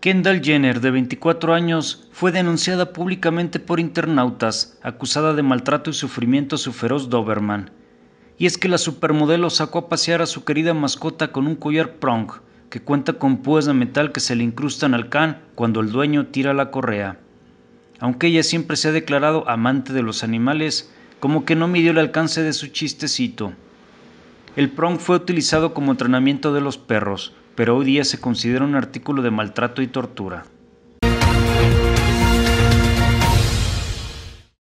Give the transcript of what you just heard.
Kendall Jenner, de 24 años, fue denunciada públicamente por internautas, acusada de maltrato y sufrimiento a su feroz Doberman. Y es que la supermodelo sacó a pasear a su querida mascota con un collar prong, que cuenta con púas de metal que se le incrustan al can cuando el dueño tira la correa. Aunque ella siempre se ha declarado amante de los animales, como que no midió el alcance de su chistecito. El prong fue utilizado como entrenamiento de los perros, pero hoy día se considera un artículo de maltrato y tortura.